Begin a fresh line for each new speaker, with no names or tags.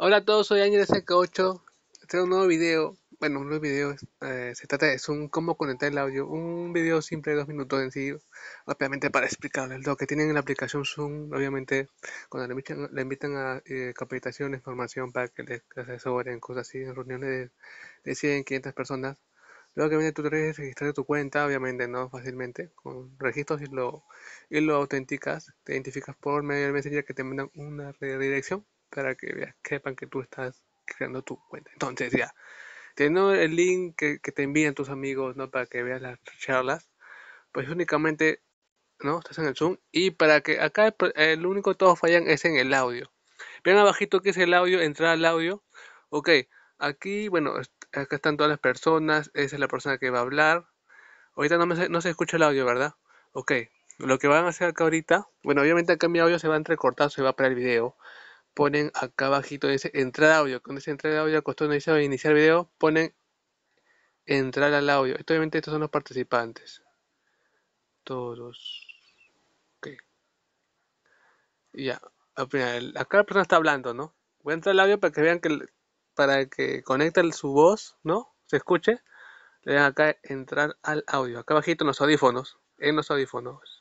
Hola a todos, soy Ángel SK8. Este es un nuevo video. Bueno, un nuevo video. Eh, se trata de es un cómo conectar el audio. Un video simple de dos minutos en sí Obviamente para explicarles lo que tienen en la aplicación Zoom. Obviamente cuando le invitan, a eh, capacitación, información para que les asesoren, cosas así, en reuniones de, 100, 500 personas. Luego que viene tú tutorial es registrar tu cuenta, obviamente, no fácilmente, con registros y lo, y lo autenticas, te identificas por medio del mensaje que te mandan una redirección para que veas, sepan que tú estás creando tu cuenta. Entonces ya, teniendo el link que, te envían tus amigos, ¿no? Para que veas las charlas, pues únicamente, ¿no? Estás en el Zoom y para que acá el, único que todos fallan es en el audio. Vean abajito que es el audio, entrar al audio. Ok, aquí, bueno, acá están todas las personas, esa es la persona que va a hablar. Ahorita no, me, no se escucha el audio, ¿verdad? Ok, lo que van a hacer acá ahorita, bueno, obviamente acá mi audio se va a entrecortar, se va a para el video ponen acá abajito, dice entrar audio. Cuando dice entrar audio, al a dice iniciar video, ponen entrar al audio. Esto, obviamente estos son los participantes. Todos. Ok. Ya. Acá la persona está hablando, ¿no? Voy a entrar al audio para que vean que para que conecten su voz, ¿no? Se escuche. Le dan acá entrar al audio. Acá abajito los audífonos. En los audífonos.